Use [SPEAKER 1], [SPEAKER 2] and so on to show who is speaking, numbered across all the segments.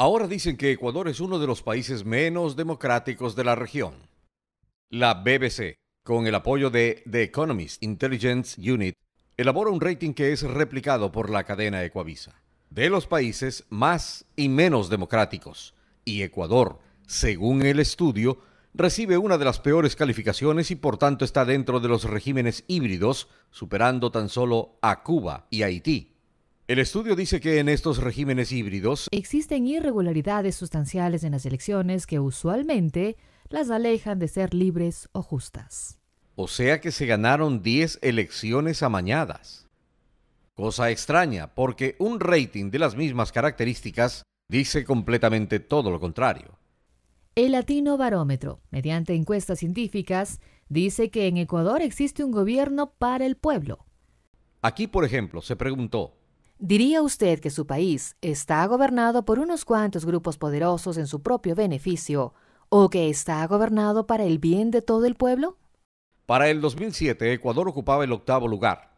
[SPEAKER 1] Ahora dicen que Ecuador es uno de los países menos democráticos de la región. La BBC, con el apoyo de The Economist Intelligence Unit, elabora un rating que es replicado por la cadena Ecuavisa. De los países más y menos democráticos, y Ecuador, según el estudio, recibe una de las peores calificaciones y por tanto está dentro de los regímenes híbridos, superando tan solo a Cuba y Haití. El estudio dice que en estos regímenes híbridos existen
[SPEAKER 2] irregularidades sustanciales en las elecciones que usualmente las alejan de ser libres o justas.
[SPEAKER 1] O sea que se ganaron 10 elecciones amañadas. Cosa extraña, porque un rating de las mismas características dice completamente todo lo contrario.
[SPEAKER 2] El Latino Barómetro, mediante encuestas científicas, dice que en Ecuador existe un gobierno para el pueblo.
[SPEAKER 1] Aquí, por ejemplo, se preguntó,
[SPEAKER 2] ¿Diría usted que su país está gobernado por unos cuantos grupos poderosos en su propio beneficio o que está gobernado para el bien de todo el pueblo?
[SPEAKER 1] Para el 2007, Ecuador ocupaba el octavo lugar.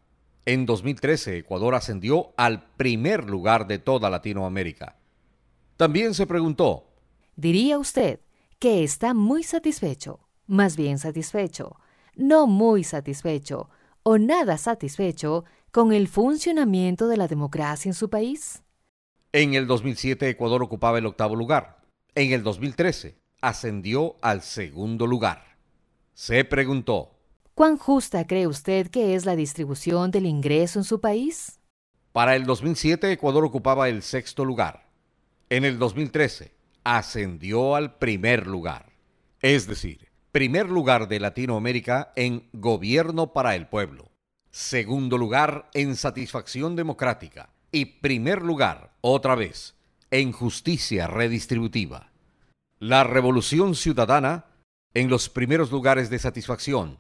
[SPEAKER 1] En 2013, Ecuador ascendió al primer lugar de toda Latinoamérica. También se preguntó, ¿diría usted que está muy satisfecho,
[SPEAKER 2] más bien satisfecho, no muy satisfecho o nada satisfecho con el funcionamiento de la democracia en su país?
[SPEAKER 1] En el 2007 Ecuador ocupaba el octavo lugar. En el 2013 ascendió al segundo lugar. Se preguntó,
[SPEAKER 2] ¿cuán justa cree usted que es la distribución del ingreso
[SPEAKER 1] en su país? Para el 2007 Ecuador ocupaba el sexto lugar. En el 2013 ascendió al primer lugar. Es decir, primer lugar de Latinoamérica en gobierno para el pueblo. Segundo lugar en satisfacción democrática. Y primer lugar, otra vez, en justicia redistributiva. La revolución ciudadana en los primeros lugares de satisfacción,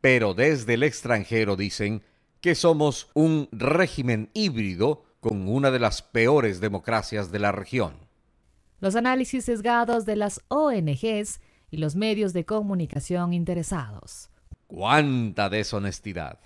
[SPEAKER 1] pero desde el extranjero dicen que somos un régimen híbrido con una de las peores democracias de la región.
[SPEAKER 2] Los análisis sesgados de las ONGs y los medios de comunicación interesados.
[SPEAKER 1] ¡Cuánta deshonestidad!